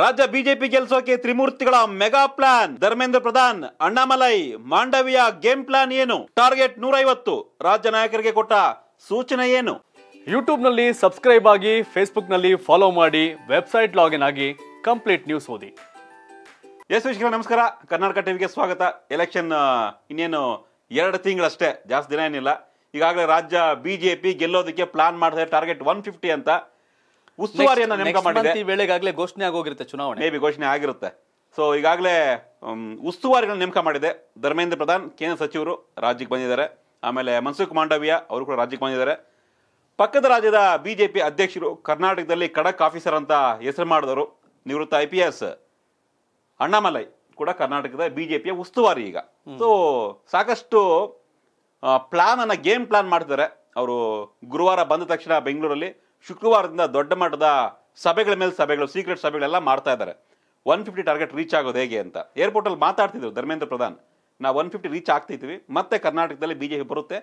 ರಾಜ್ಯ ಬಿಜೆಪಿ ಗೆಲ್ಸೋಕೆ ತ್ರಿಮೂರ್ತಿಗಳ mega plan Dharmendra Pradhan Annamalai Mandaviya game plan ಏನು ಟಾರ್ಗೆಟ್ ನೂರೈವತ್ತು ರಾಜ್ಯ ನಾಯಕರಿಗೆ ಕೊಟ್ಟ ಸೂಚನೆ ಏನು ನಲ್ಲಿ ಸಬ್ಸ್ಕ್ರೈಬ್ ಆಗಿ ನಲ್ಲಿ ಫಾಲೋ ಮಾಡಿ ವೆಬ್ಸೈಟ್ ಲಾಗಿನ್ ಆಗಿ ಕಂಪ್ಲೀಟ್ ನ್ಯೂಸ್ ಓದಿ ಎಸ್ ವಿಶ್ವ ನಮಸ್ಕಾರ ಕರ್ನಾಟಕ ಟಿವಿಗೆ ಸ್ವಾಗತ ಎಲೆಕ್ಷನ್ ಇನ್ನೇನು ಎರಡು ತಿಂಗಳಷ್ಟೇ ಜಾಸ್ತಿ ದಿನ ಏನಿಲ್ಲ ಈಗಾಗಲೇ ರಾಜ್ಯ ಬಿಜೆಪಿ ಗೆಲ್ಲೋದಕ್ಕೆ ಪ್ಲಾನ್ ಮಾಡಿದೆ ಟಾರ್ಗೆಟ್ ಒನ್ ಫಿಫ್ಟಿ ಅಂತ ಉಸ್ತುವಾರಿಯನ್ನ ನೇಮಕ ಮಾಡಿದೆ ಈ ವೇಳೆಗಾಗಲೇ ಘೋಷಣೆ ಆಗೋಗಿರುತ್ತೆ ಚುನಾವಣೆ ಮೇ ಬಿ ಘೋಷಣೆ ಆಗಿರುತ್ತೆ ಸೊ ಈಗಾಗಲೇ ಉಸ್ತುವಾರಿಗಳನ್ನ ನೇಮಕ ಮಾಡಿದೆ ಧರ್ಮೇಂದ್ರ ಪ್ರಧಾನ್ ಕೇಂದ್ರ ಸಚಿವರು ರಾಜ್ಯಕ್ಕೆ ಬಂದಿದ್ದಾರೆ ಆಮೇಲೆ ಮನ್ಸುಖ್ ಮಾಂಡವಿಯಾ ಅವರು ಕೂಡ ರಾಜ್ಯಕ್ಕೆ ಬಂದಿದ್ದಾರೆ ಪಕ್ಕದ ರಾಜ್ಯದ ಬಿಜೆಪಿ ಅಧ್ಯಕ್ಷರು ಕರ್ನಾಟಕದಲ್ಲಿ ಖಡಕ್ ಆಫೀಸರ್ ಅಂತ ಹೆಸರು ಮಾಡಿದವರು ನಿವೃತ್ತ ಐ ಪಿ ಎಸ್ ಅಣ್ಣಾಮಲೈ ಕೂಡ ಕರ್ನಾಟಕದ ಬಿಜೆಪಿಯ ಉಸ್ತುವಾರಿ ಈಗ ಸೊ ಸಾಕಷ್ಟು ಪ್ಲಾನ್ ಅನ್ನ ಗೇಮ್ ಪ್ಲಾನ್ ಮಾಡ್ತಾರೆ ಅವರು ಗುರುವಾರ ಬಂದ ತಕ್ಷಣ ಬೆಂಗಳೂರಲ್ಲಿ ಶುಕ್ರವಾರದಿಂದ ದೊಡ್ಡ ಮಟ್ಟದ ಸಭೆಗಳ ಮೇಲೆ ಸಭೆಗಳು ಸೀಕ್ರೆಟ್ ಸಭೆಗಳೆಲ್ಲ ಮಾಡ್ತಾ ಇದ್ದಾರೆ ಒನ್ ಫಿಫ್ಟಿ ಟಾರ್ಗೆಟ್ ರೀಚ್ ಆಗೋದು ಹೇಗೆ ಅಂತ ಏರ್ಪೋರ್ಟಲ್ಲಿ ಮಾತಾಡ್ತಿದ್ರು ಧರ್ಮೇಂದ್ರ ಪ್ರಧಾನ್ ನಾವು ಒನ್ ಫಿಫ್ಟಿ ರೀಚ್ ಆಗ್ತಿದ್ವಿ ಮತ್ತೆ ಕರ್ನಾಟಕದಲ್ಲಿ ಬಿ ಜೆ ಪಿ ಬರುತ್ತೆ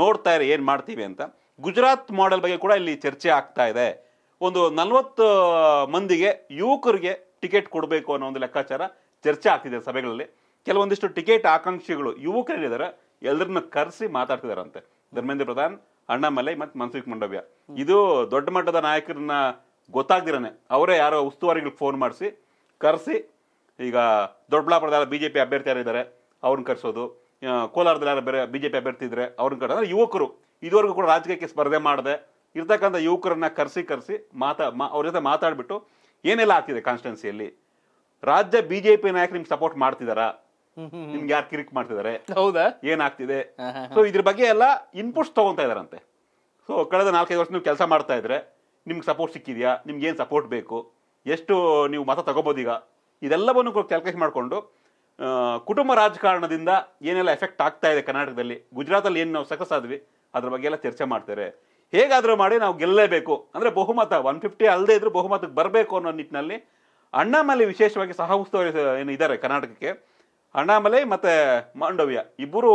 ನೋಡ್ತಾ ಇರೋ ಏನು ಮಾಡ್ತೀವಿ ಅಂತ ಗುಜರಾತ್ ಮಾಡೆಲ್ ಬಗ್ಗೆ ಕೂಡ ಇಲ್ಲಿ ಚರ್ಚೆ ಆಗ್ತಾ ಇದೆ ಒಂದು ನಲವತ್ತು ಮಂದಿಗೆ ಯುವಕರಿಗೆ ಟಿಕೆಟ್ ಕೊಡಬೇಕು ಅನ್ನೋ ಒಂದು ಲೆಕ್ಕಾಚಾರ ಚರ್ಚೆ ಆಗ್ತಿದೆ ಸಭೆಗಳಲ್ಲಿ ಕೆಲವೊಂದಿಷ್ಟು ಟಿಕೆಟ್ ಆಕಾಂಕ್ಷಿಗಳು ಯುವಕರಿದ್ದಾರೆ ಎಲ್ಲರನ್ನ ಕರೆಸಿ ಮಾತಾಡ್ತಿದಾರಂತೆ ಧರ್ಮೇಂದ್ರ ಪ್ರಧಾನ್ ಅಣ್ಣಾಮಲೈ ಮತ್ತು ಮನ್ಸುಖ್ ಮಂಡವ್ಯ ಇದು ದೊಡ್ಡ ಮಟ್ಟದ ನಾಯಕರನ್ನ ಗೊತ್ತಾಗ್ದಿರನೆ ಅವರೇ ಯಾರೋ ಉಸ್ತುವಾರಿಗಳಿಗೆ ಫೋನ್ ಮಾಡಿಸಿ ಕರೆಸಿ ಈಗ ದೊಡ್ಡಬಳ್ಳಾಪುರದ ಬಿ ಜೆ ಪಿ ಅಭ್ಯರ್ಥಿ ಯಾರಿದ್ದಾರೆ ಅವ್ರನ್ನ ಕರೆಸೋದು ಕೋಲಾರದಲ್ಲಿ ಯಾರು ಬೇರೆ ಬಿ ಜೆ ಪಿ ಅಭ್ಯರ್ಥಿ ಇದ್ದರೆ ಅವ್ರನ್ನ ಅಂದರೆ ಯುವಕರು ಇದುವರೆಗೂ ಕೂಡ ರಾಜಕೀಯಕ್ಕೆ ಸ್ಪರ್ಧೆ ಮಾಡದೆ ಇರ್ತಕ್ಕಂಥ ಯುವಕರನ್ನ ಕರೆಸಿ ಕರೆಸಿ ಮಾತಾ ಮಾ ಅವ್ರ ಜೊತೆ ಮಾತಾಡಿಬಿಟ್ಟು ಏನೆಲ್ಲ ಆಗ್ತಿದೆ ಕಾನ್ಸ್ಟಿಟ್ಯೂನ್ಸಿಯಲ್ಲಿ ರಾಜ್ಯ ಬಿ ಜೆ ಪಿ ನಾಯಕರು ನಿಮ್ಗೆ ಸಪೋರ್ಟ್ ಮಾಡ್ತಿದ್ದಾರಾ ನಿಮ್ಗೆ ಯಾರು ಕಿರಿಕ್ ಮಾಡ್ತಿದ್ದಾರೆ ಹೌದಾ ಏನಾಗ್ತಿದೆ ಸೊ ಇದ್ರ ಬಗ್ಗೆ ಎಲ್ಲ ಇನ್ಪುಟ್ಸ್ ತಗೊಂತ ಇದಾರಂತೆ ಸೊ ಕಳೆದ ನಾಲ್ಕೈದು ವರ್ಷ ನೀವು ಕೆಲಸ ಮಾಡ್ತಾ ಇದ್ರೆ ನಿಮ್ಗೆ ಸಪೋರ್ಟ್ ಸಿಕ್ಕಿದ್ಯಾ ನಿಮ್ಗೆ ಏನು ಸಪೋರ್ಟ್ ಬೇಕು ಎಷ್ಟು ನೀವು ಮತ ತಗೋಬೋದೀಗ ಇದೆಲ್ಲವನ್ನು ಕ್ಯಾಲ್ಕುಲೇಟ್ ಮಾಡಿಕೊಂಡು ಕುಟುಂಬ ರಾಜಕಾರಣದಿಂದ ಏನೆಲ್ಲ ಎಫೆಕ್ಟ್ ಆಗ್ತಾ ಇದೆ ಕರ್ನಾಟಕದಲ್ಲಿ ಗುಜರಾತಲ್ಲಿ ಏನು ನಾವು ಸಕ್ಸಸ್ ಆದ್ವಿ ಅದ್ರ ಬಗ್ಗೆ ಎಲ್ಲ ಚರ್ಚೆ ಮಾಡ್ತಾರೆ ಹೇಗಾದರೂ ಮಾಡಿ ನಾವು ಗೆಲ್ಲಲೇಬೇಕು ಅಂದ್ರೆ ಬಹುಮತ ಒನ್ ಫಿಫ್ಟಿ ಅಲ್ಲದೆ ಇದ್ರೂ ಬಹುಮತಕ್ಕೆ ಬರಬೇಕು ಅನ್ನೋ ನಿಟ್ಟಿನಲ್ಲಿ ಅಣ್ಣಾಮಲ್ಲಿ ವಿಶೇಷವಾಗಿ ಸಹ ಉಸ್ತುವಾರಿ ಏನು ಇದ್ದಾರೆ ಕರ್ನಾಟಕಕ್ಕೆ ಅಣ್ಣಾಮಲೆ ಮತ್ತೆ ಮಾಂಡವ್ಯ ಇಬ್ಬರು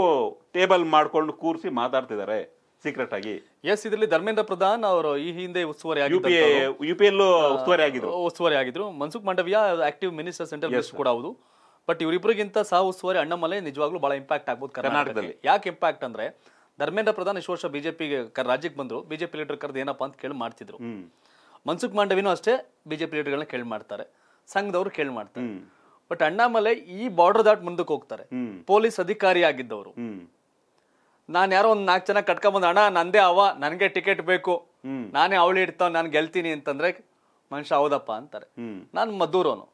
ಟೇಬಲ್ ಮಾಡ್ಕೊಂಡು ಕೂರಿಸಿ ಮಾತಾಡ್ತಿದ್ದಾರೆ ಸೀಕ್ರೆಟ್ ಆಗಿ ಎಸ್ ಇದರಲ್ಲಿ ಧರ್ಮೇಂದ್ರ ಪ್ರಧಾನ್ ಅವರು ಈ ಹಿಂದೆ ಉಸ್ತುವಾರಿ ಉಸ್ತುವಾರಿ ಆಗಿದ್ರು ಉಸ್ತುವಾರಿ ಆಗಿದ್ರು Mansukh Mandaviya active minister central ಕೂಡ ಹೌದು ಬಟ್ ಇವರಿಬ್ಬರಿಗಿಂತ ಸಹ ಉಸ್ತುವಾರಿ ಅಣ್ಣಾಮಲೈ ನಿಜವಾಗ್ಲೂ ಬಹಳ ಇಂಪ್ಯಾಕ್ಟ್ ಆಗ್ಬೋದು ಕರ್ನಾಟಕದಲ್ಲಿ ಯಾಕೆ ಇಂಪ್ಯಾಕ್ಟ್ ಅಂದ್ರೆ ಧರ್ಮೇಂದ್ರ ಪ್ರಧಾನ್ ಇಷ್ಟು ವರ್ಷ ಬಿಜೆಪಿಗೆ ರಾಜ್ಯಕ್ಕೆ ಬಂದ್ರು ಬಿಜೆಪಿ ಲೀಡರ್ ಕರೆದು ಏನಪ್ಪ ಅಂತ ಕೇಳಿ ಮಾಡ್ತಿದ್ರು ಮನ್ಸುಖ್ ಮಾಂಡವಿನೂ ಅಷ್ಟೇ ಬಿಜೆಪಿ ಲೀಡರ್ಗಳನ್ನ ಕೇಳಿ ಮಾಡ್ತಾರೆ ಸಂಘದವರು ಕೇಳಿ ಮಾಡ್ತಾರೆ ಬಟ್ ಅಣ್ಣಾಮಲೆ ಈ ಬಾರ್ಡರ್ ದಾಟ್ ಮುಂದಕ್ಕೆ ಹೋಗ್ತಾರೆ ಪೊಲೀಸ್ ಅಧಿಕಾರಿ ಆಗಿದ್ದವರು ನಾನು ಯಾರೋ ಒಂದ್ ನಾಲ್ಕು ಜನ ಕಟ್ಕೊಂಬಂದ ಅಣ್ಣ ನಂದೇ ಅವ ನನಗೆ ಟಿಕೆಟ್ ಬೇಕು ನಾನೇ ಅವಳಿ ಇಡ್ತಾವ ನಾನು ಗೆಲ್ತೀನಿ ಅಂತಂದ್ರೆ ಮನುಷ್ಯ ಹೌದಪ್ಪ ಅಂತಾರೆ ನಾನು ಮಧುರೋನು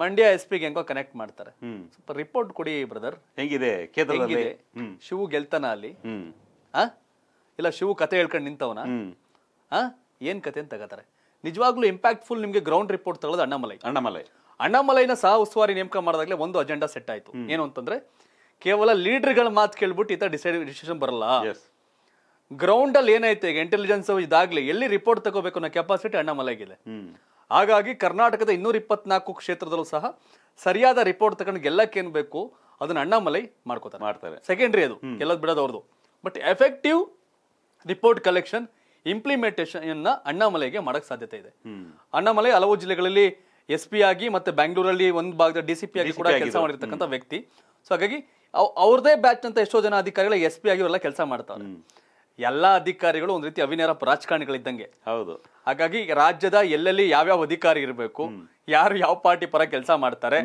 ಮಂಡ್ಯ ಎಸ್ ಪಿಗೆ ಹೆಂಗೋ ಕನೆಕ್ಟ್ ಮಾಡ್ತಾರೆ ಸ್ವಲ್ಪ ರಿಪೋರ್ಟ್ ಕೊಡಿ ಬ್ರದರ್ ಹೆಂಗಿದೆ ಶಿವು ಗೆಲ್ತಾನ ಅಲ್ಲಿ ಆ ಇಲ್ಲ ಶಿವು ಕತೆ ಹೇಳ್ಕೊಂಡು ನಿಂತವನ ಆ ಏನ್ ಕತೆ ಅಂತ ತಗೋತಾರೆ ನಿಜವಾಗ್ಲೂ ಇಂಪ್ಯಾಕ್ಟ್ಫುಲ್ ನಿಮ್ಗೆ ಗ್ರೌಂಡ್ ರಿಪೋರ್ಟ್ ತಗೊಳ್ಳೋದು ಅಣ್ಣಾಮಲೈ ಅಣ್ಣಾಮಲೈ ಅಣ್ಣಾಮಲೈನ ಸಹ ಉಸ್ತುವಾರಿ ನೇಮಕ ಮಾಡಿದಾಗಲೇ ಒಂದು ಅಜೆಂಡಾ ಸೆಟ್ ಆಯಿತು ಏನು ಅಂತಂದ್ರೆ ಕೇವಲ ಲೀಡರ್ಗಳ ಮಾತು ಕೇಳ್ಬಿಟ್ಟು ಈ ಡಿಸೈಡ್ ಡಿಸಿಷನ್ ಬರಲ್ಲ ಗ್ರೌಂಡ್ ಅಲ್ಲಿ ಏನಾಯ್ತು ಈಗ ಇಂಟೆಲಿಜೆನ್ಸ್ ಇದಾಗ್ಲಿ ಎಲ್ಲಿ ರಿಪೋರ್ಟ್ ತಗೋಬೇಕು ಅನ್ನೋ ಕೆಪಾಸಿಟಿ ಅಣ್ಣಾಮಲೈಗಿದೆ ಹಾಗಾಗಿ ಕರ್ನಾಟಕದ ಇನ್ನೂರ ಇಪ್ಪತ್ನಾಲ್ಕು ಕ್ಷೇತ್ರದಲ್ಲೂ ಸಹ ಸರಿಯಾದ ರಿಪೋರ್ಟ್ ತಗೊಂಡು ಗೆಲ್ಲಕ್ಕೆ ಏನ್ ಬೇಕು ಅದನ್ನ ಅಣ್ಣಾಮಲೈ ಮಾಡ್ಕೋತಾರೆ ಮಾಡ್ತಾರೆ ಸೆಕೆಂಡ್ರಿ ಅದು ಗೆಲ್ಲದ್ ಬಿಡೋದು ಅವ್ರದ್ದು but effective report collection implementation ಅಣ್ಣಾಮಲೈಗೆ ಮಾಡಕ್ ಸಾಧ್ಯತೆ ಇದೆ ಅಣ್ಣಾಮಲೈ ಹಲವು ಜಿಲ್ಲೆಗಳಲ್ಲಿ ಎಸ್ ಪಿ ಆಗಿ ಮತ್ತೆ ಬ್ಯಾಂಗ್ಳೂರಲ್ಲಿ ಒಂದು ಭಾಗದ ಡಿ ಸಿ ಪಿ ಆಗಿ ಕೂಡ ಕೆಲಸ ಮಾಡಿರ್ತಕ್ಕಂಥ ವ್ಯಕ್ತಿ ಸೊ ಹಾಗಾಗಿ ಅವ್ರದೇ ಬ್ಯಾಚ್ ಅಂತ ಎಷ್ಟೋ ಜನ ಅಧಿಕಾರಿಗಳು ಎಸ್ ಪಿ ಆಗಿವರೆಲ್ಲ ಕೆಲಸ ಮಾಡ್ತಾರೆ ಎಲ್ಲ ಅಧಿಕಾರಿಗಳು ಒಂದು ರೀತಿ ಅವಿನೇರ ರಾಜಕಾರಣಿಗಳಿದ್ದಂಗೆ ಹೌದು ಹಾಗಾಗಿ ರಾಜ್ಯದ ಎಲ್ಲೆಲ್ಲಿ ಯಾವ್ಯಾವ ಅಧಿಕಾರಿ ಇರಬೇಕು ಯಾರು ಯಾವ ಪಾರ್ಟಿ ಪರ ಕೆಲಸ ಮಾಡ್ತಾರೆ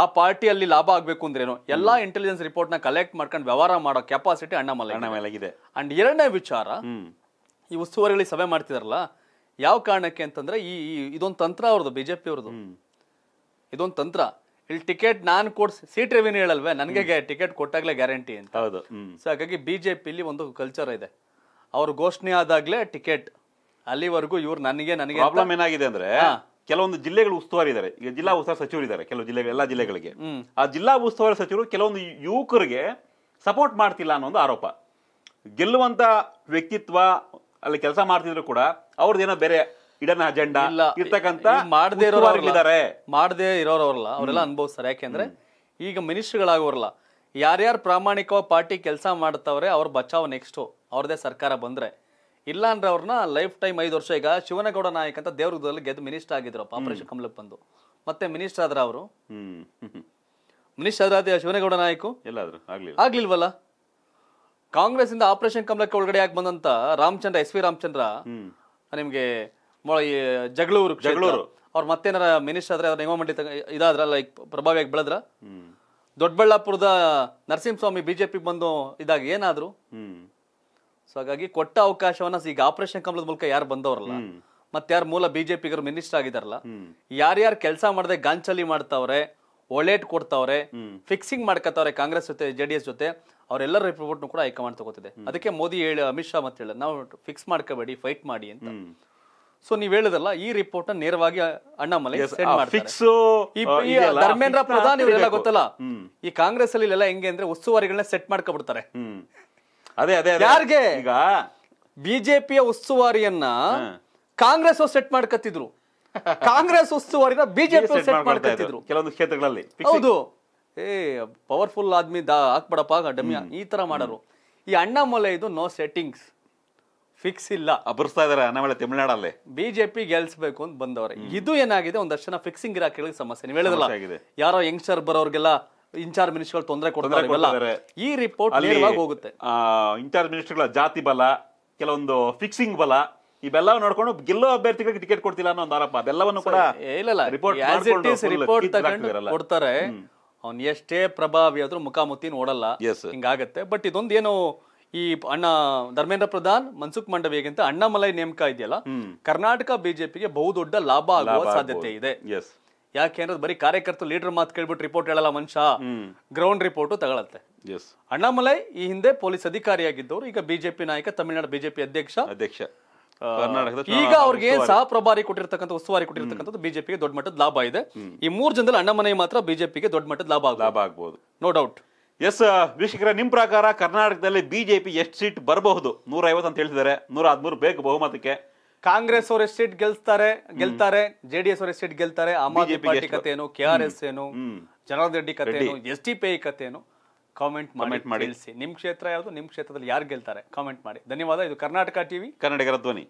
ಆ ಪಾರ್ಟಿಯಲ್ಲಿ ಲಾಭ ಆಗ್ಬೇಕು ಅಂದ್ರೇನು ಎಲ್ಲಾ ಇಂಟೆಲಿಜೆನ್ಸ್ ರಿಪೋರ್ಟ್ ನ ಕಲೆಕ್ಟ್ ಮಾಡ್ಕೊಂಡು ವ್ಯವಹಾರ ಮಾಡೋ ಕೆಪಾಸಿಟಿ ಮೇಲಾಗಿದೆ ಅಂಡ್ ಎರಡನೇ ವಿಚಾರ ಈ ಉಸ್ತುವಾರಿಗಳಿಗೆ ಸಭೆ ಮಾಡ್ತಿದಾರಲ್ಲ ಯಾವ ಕಾರಣಕ್ಕೆ ಅಂತಂದ್ರೆ ಈ ಇದೊಂದು ತಂತ್ರ ಅವ್ರದ್ದು ಬಿಜೆಪಿ ಅವ್ರದ್ದು ಇದೊಂದು ತಂತ್ರ ಇಲ್ಲಿ ಟಿಕೆಟ್ ನಾನು ಕೊಡ್ಸ್ ಸೀಟ್ ರೆವಿನ್ಯೂ ಹೇಳಲ್ವೇ ನನಗೆ ಟಿಕೆಟ್ ಕೊಟ್ಟಾಗಲೇ ಗ್ಯಾರಂಟಿ ಅಂತ ಹೌದು ಸೊ ಹಾಗಾಗಿ ಇಲ್ಲಿ ಒಂದು ಕಲ್ಚರ್ ಇದೆ ಅವ್ರ ಘೋಷಣೆ ಆದಾಗ್ಲೇ ಟಿಕೆಟ್ ಅಲ್ಲಿವರೆಗೂ ಇವ್ರು ನನಗೆ ನನಗೆ ಪ್ರಾಬ್ಲಮ್ ಏನಾಗಿದೆ ಅಂದ್ರೆ ಕೆಲವೊಂದು ಜಿಲ್ಲೆಗಳು ಉಸ್ತುವಾರಿ ಇದ್ದಾರೆ ಈಗ ಜಿಲ್ಲಾ ಉಸ್ತುವಾರಿ ಸಚಿವರು ಇದ್ದಾರೆ ಕೆಲವು ಜಿಲ್ಲೆಗಳು ಎಲ್ಲಾ ಜಿಲ್ಲೆಗಳಿಗೆ ಆ ಜಿಲ್ಲಾ ಉಸ್ತುವಾರಿ ಸಚಿವರು ಕೆಲವೊಂದು ಯುವಕರಿಗೆ ಸಪೋರ್ಟ್ ಮಾಡ್ತಿಲ್ಲ ಅನ್ನೋ ಒಂದು ಆರೋಪ ಗೆಲ್ಲುವಂತ ವ್ಯಕ್ತಿತ್ವ ಅಲ್ಲಿ ಕೆಲಸ ಮಾಡ್ತಿದ್ರು ಕೂಡ ಅವ್ರದ್ದೇನೋ ಬೇರೆ ಇಡನ್ ಅಜೆಂಡಾ ಇರ್ತಕ್ಕಂತ ಮಾಡದೇ ಇರೋರಿದ್ದಾರೆ ಮಾಡದೇ ಇರೋರವ್ರಲ್ಲ ಅವರೆಲ್ಲ ಅನುಭವಿಸ್ತಾರೆ ಯಾಕೆಂದ್ರೆ ಈಗ ಮಿನಿಸ್ಟ್ರಿಗಳಾಗೋರಲ್ಲ ಯಾರ್ಯಾರು ಪ್ರಾಮಾಣಿಕವಾಗಿ ಪಾರ್ಟಿ ಕೆಲಸ ಮಾಡ್ತಾವ್ರೆ ಅವ್ರ ಬಚಾವ್ ನೆಕ್ಸ್ಟು ಅವ್ರದೇ ಸರ್ಕಾರ ಬಂದ್ರೆ ಇಲ್ಲ ಅಂದ್ರೆ ಅವ್ರನ್ನ ಲೈಫ್ ಟೈಮ್ ಐದು ವರ್ಷ ಈಗ ಶಿವನಗೌಡ ನಾಯಕ್ ಅಂತ ದೇವರದಲ್ಲಿ ಗೆದ್ದು ಮಿನಿಸ್ಟರ್ ಆಗಿದ್ರು ಆಪರೇಷನ್ ಕಮಲಕ್ ಬಂದು ಮತ್ತೆ ಮಿನಿಸ್ಟರ್ ಆದ್ರ ಅವರು ಮಿನಿಸ್ಟರ್ ಆದ್ರೆ ಶಿವನಗೌಡ ನಾಯಕು ಆಗ್ಲಿಲ್ವಲ್ಲ ಕಾಂಗ್ರೆಸ್ ಇಂದ ಆಪರೇಷನ್ ಕಮಲಕ್ಕೆ ಒಳಗಡೆ ಆಗಿ ಬಂದಂತ ರಾಮಚಂದ್ರ ಎಸ್ ವಿ ರಾಮಚಂದ್ರ ನಿಮ್ಗೆ ಜಗಳೂರು ಜಗಳೂರು ಅವ್ರ ಮತ್ತೇನಾರ ಮಿನಿಸ್ಟರ್ ಆದ್ರೆ ಅವ್ರ ಮಂಡಿ ಇದಾದ್ರ ಲೈಕ್ ಪ್ರಭಾವಿಯಾಗಿ ಬೆಳದ್ರ ದೊಡ್ಡಬಳ್ಳಾಪುರದ ನರಸಿಂಹಸ್ವಾಮಿ ಬಿಜೆಪಿ ಬಂದು ಇದಾಗ ಏನಾದ್ರು ಸೊ ಹಾಗಾಗಿ ಕೊಟ್ಟ ಅವಕಾಶವನ್ನ ಈಗ ಆಪರೇಷನ್ ಕಮಲದ ಮೂಲಕ ಯಾರು ಬಂದವರಲ್ಲ ಮತ್ತೆ ಯಾರು ಮೂಲ ಬಿಜೆಪಿಗರು ಮಿನಿಸ್ಟರ್ ಆಗಿದಾರಲ್ಲ ಯಾರ್ಯಾರು ಕೆಲಸ ಮಾಡದೆ ಗಾಂಚಲಿ ಮಾಡ್ತಾವ್ರೆ ಒಳೇಟ್ ಕೊಡ್ತಾವ್ರೆ ಫಿಕ್ಸಿಂಗ್ ಮಾಡ್ಕೊತಾವ್ರೆ ಕಾಂಗ್ರೆಸ್ ಜೊತೆ ಜೆಡಿಎಸ್ ಜೊತೆ ಅವರೆಲ್ಲರ ರಿಪೋರ್ಟ್ನು ಕೂಡ ಹೈಕಮಾಂಡ್ ತಗೋತಿದೆ ಅದಕ್ಕೆ ಮೋದಿ ಹೇಳಿ ಅಮಿತ್ ಶಾ ಮತ್ತೆ ಹೇಳ ನಾವು ಫಿಕ್ಸ್ ಮಾಡ್ಕೋಬೇಡಿ ಫೈಟ್ ಮಾಡಿ ಅಂತ ಸೊ ನೀವ್ ಹೇಳುದಲ್ಲ ಈ ರಿಪೋರ್ಟ್ ನ ನೇರವಾಗಿ ಅಣ್ಣಾಮಲೈ ಫಿಕ್ಸ್ ಧರ್ಮೇಂದ್ರ ಪ್ರಧಾನ್ ಇವರೆಲ್ಲ ಗೊತ್ತಲ್ಲ ಈ ಕಾಂಗ್ರೆಸ್ ಅಲ್ಲಿ ಎಲ್ಲ ಹೆಂಗೆ ಅಂದ್ರೆ ಉಸ್ತುವಾರಿಗಳನ್ನ ಸೆಟ್ ಮಾಡ್ಕೊಬಿಡ್ತಾರೆ ಅದೇ ಅದೇ ಯಾರಿಗೆ ಈಗ ಬಿಜೆಪಿಯ ಉಸ್ತುವಾರಿಯನ್ನ ಕಾಂಗ್ರೆಸ್ ಸೆಟ್ ಮಾಡ್ಕತ್ತಿದ್ರು ಕಾಂಗ್ರೆಸ್ ಉಸ್ತುವಾರಿನ ಬಿಜೆಪಿ ಸೆಟ್ ಕೆಲವೊಂದು ಕ್ಷೇತ್ರಗಳಲ್ಲಿ ಹೌದು ಏ ಪವರ್ಫುಲ್ ಆದ್ಮಿ ದಾ ಹಾಕ್ಬೇಡಪ್ಪ ಡಮ್ಯ ಈ ತರ ಮಾಡೋರು ಈ ಅಣ್ಣಾಮಲೆ ಇದು ನೋ ಸೆಟ್ಟಿಂಗ್ಸ್ ಫಿಕ್ಸ್ ಇಲ್ಲ ಅಬರಿಸ್ತಾ ಇದಾರೆ ಅಣ್ಣಾಮಲೆ ತಮಿಳ್ನಾಡಲ್ಲಿ ಬಿಜೆಪಿ ಗೆಲ್ಸ್ಬೇಕು ಅಂತ ಬಂದವ್ರೆ ಇದು ಏನಾಗಿದೆ ಒಂದಷ್ಟು ಜನ ಫಿಕ್ಸಿಂಗ್ ಇರಾಕಿಗಳಿಗೆ ಸಮಸ್ಯೆ ನೀವು ಹೇಳಿದ್ರಲ್ಲ ಯಾರೋ ಯಂಗ್ಸ್ಟರ್ ಬರೋರ್ಗೆಲ್ಲ ಇನ್ಚಾರ್ಜ್ ಮಿನಿಸ್ಟರ್ ತೊಂದರೆ ಕೊಡ್ತಾರೆ ಈ ರಿಪೋರ್ಟ್ ಹೋಗುತ್ತೆ ಇನ್ಚಾರ್ಜ್ ಮಿನಿಸ್ಟರ್ಗಳ ಜಾತಿ ಬಲ ಕೆಲವೊಂದು ಫಿಕ್ಸಿಂಗ್ ಬಲ ಇವೆಲ್ಲವೂ ನೋಡ್ಕೊಂಡು ಗೆಲ್ಲೋ ಅಭ್ಯರ್ಥಿಗಳಿಗೆ ಟಿಕೆಟ್ ಕೊಡ್ತಿಲ್ಲ ಅನ್ನೋ ಒಂದು ಆರೋಪ ಅದೆಲ್ಲವನ್ನು ಕೂಡ ಇಲ್ಲ ರಿಪೋರ್ಟ್ ಕೊಡ್ತಾರೆ ಎಷ್ಟೇ ಪ್ರಭಾವಿ ಆದ್ರೂ ಮುಖಾಮುಖಿ ನೋಡಲ್ಲ ಹಿಂಗಾಗತ್ತೆ ಬಟ್ ಇದೊಂದು ಏನು ಈ ಅಣ್ಣ ಧರ್ಮೇಂದ್ರ ಪ್ರಧಾನ್ ಮನ್ಸುಖ್ ಮಂಡವಿಗೆ ಅಂತ ಅಣ್ಣಾಮಲೈ ನೇಮಕ ಇದೆಯಲ್ಲ ಕರ್ನಾಟಕ ಬಿಜೆಪಿಗೆ ಬಹುದೊಡ್ಡ ಲಾಭ ಆಗುವ ಸಾಧ್ಯತೆ ಇದೆ ಯಾಕೆಂದ್ರೆ ಬರೀ ಕಾರ್ಯಕರ್ತರು ಲೀಡರ್ ಮಾತು ಕೇಳ್ಬಿಟ್ಟು ರಿಪೋರ್ಟ್ ಹೇಳಲ್ಲ ಮನುಷ್ಯ ಗ್ರೌಂಡ್ ರಿಪೋರ್ಟ್ ತಗೊಳತ್ತೆ ಅಣ್ಣಾಮಲೈ ಈ ಹಿಂದೆ ಪೊಲೀಸ್ ಅಧಿಕಾರಿಯಾಗಿದ್ದವರು ಈಗ ಬಿಜೆಪಿ ನಾಯಕ ತಮಿಳುನಾಡು ಬಿಜೆಪಿ ಅಧ್ಯಕ್ಷ ಅಧ್ಯಕ್ಷ ಈಗ ಅವ್ರಿಗೆ ಸಹ ಪ್ರಭಾರಿ ಕೊಟ್ಟಿರ್ತಕ್ಕಂಥ ಉಸ್ತುವಾರಿ ಕೊಟ್ಟಿರ್ತಕ್ಕಂಥದ್ದು ಬಿಜೆಪಿಗೆ ದೊಡ್ಡ ಮಟ್ಟದ ಲಾಭ ಇದೆ ಈ ಮೂರ್ ಜನದಲ್ಲಿ ಅಣ್ಣಮನೆ ಮಾತ್ರ ಬಿಜೆಪಿಗೆ ದೊಡ್ಡ ಮಟ್ಟದ ಲಾಭ ಲಾಭ ಆಗ್ಬಹುದು ನೋ ಡೌಟ್ ಎಸ್ ವೀಕ್ಷಕರ ನಿಮ್ ಪ್ರಕಾರ ಕರ್ನಾಟಕದಲ್ಲಿ ಬಿಜೆಪಿ ಎಷ್ಟು ಸೀಟ್ ಬರಬಹುದು ನೂರ ಐವತ್ತು ಅಂತ ಹೇಳ್ತಿದ್ದಾರೆ ನೂರ ಹದಿಮೂರು ಬೇಕು ಬಹುಮತಕ್ಕೆ ಕಾಂಗ್ರೆಸ್ ಅವ್ರ ಎಷ್ಟು ಸೀಟ್ ಗೆಲ್ತಾರೆ ಗೆಲ್ತಾರೆ ಜೆಡಿಎಸ್ ಅವ್ರ ಎಷ್ಟು ಸೀಟ್ ಗೆಲ್ತಾರೆ ಆಮ್ ಆದ್ಮಿ ಪಾರ್ಟಿ ಏನು ಕೆ ಆರ್ ಎಸ್ ಏನು ಜನಾರ್ದನ್ ರೆಡ್ಡಿ ಕತೆ ಏನು ಎಸ್ ಟಿ ಪಿ ಐ ಏನು ಕಾಮೆಂಟ್ ಕಾಮೆಂಟ್ ಮಾಡಿ ತಿಳಿಸಿ ನಿಮ್ಮ ಕ್ಷೇತ್ರ ಯಾವುದು ನಿಮ್ಮ ಕ್ಷೇತ್ರದಲ್ಲಿ ಯಾರು ಗೆಲ್ತಾರೆ ಕಾಮೆಂಟ್ ಮಾಡಿ ಧನ್ಯವಾದ ಇದು ಕರ್ನಾಟಕ ಟಿವಿ ಕನ್ನಡಿಗರ ಧ್ವನಿ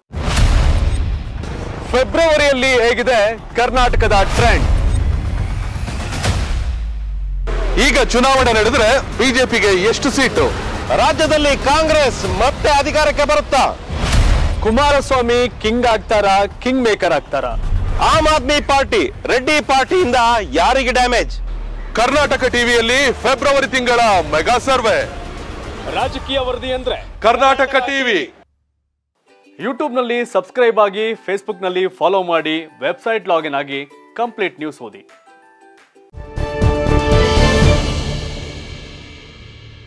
ಫೆಬ್ರವರಿಯಲ್ಲಿ ಹೇಗಿದೆ ಕರ್ನಾಟಕದ ಟ್ರೆಂಡ್ ಈಗ ಚುನಾವಣೆ ನಡೆದರೆ ಬಿಜೆಪಿಗೆ ಎಷ್ಟು ಸೀಟು ರಾಜ್ಯದಲ್ಲಿ ಕಾಂಗ್ರೆಸ್ ಮತ್ತೆ ಅಧಿಕಾರಕ್ಕೆ ಬರುತ್ತಾ ಕುಮಾರಸ್ವಾಮಿ ಕಿಂಗ್ ಆಗ್ತಾರಾ ಕಿಂಗ್ ಮೇಕರ್ ಆಗ್ತಾರಾ ಆಮ್ ಆದ್ಮಿ ಪಾರ್ಟಿ ರೆಡ್ಡಿ ಪಾರ್ಟಿಯಿಂದ ಯಾರಿಗೆ ಡ್ಯಾಮೇಜ್ ಕರ್ನಾಟಕ ಟಿವಿಯಲ್ಲಿ ಫೆಬ್ರವರಿ ತಿಂಗಳ ಮೆಗಾ ಸರ್ವೆ ರಾಜಕೀಯ ವರದಿ ಅಂದ್ರೆ ಕರ್ನಾಟಕ ಟಿವಿ ಯೂಟ್ಯೂಬ್ನಲ್ಲಿ ಸಬ್ಸ್ಕ್ರೈಬ್ ಆಗಿ ನಲ್ಲಿ ಫಾಲೋ ಮಾಡಿ ವೆಬ್ಸೈಟ್ ಲಾಗಿನ್ ಆಗಿ ಕಂಪ್ಲೀಟ್ ನ್ಯೂಸ್ ಓದಿ